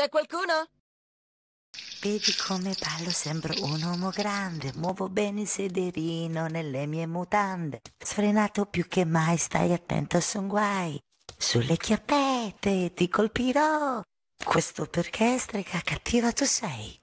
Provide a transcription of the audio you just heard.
C'è qualcuno? Vedi come ballo, sembro un uomo grande, muovo bene il sederino nelle mie mutande. Sfrenato più che mai, stai attento, son guai. Sulle chiappette ti colpirò. Questo perché strega cattiva tu sei.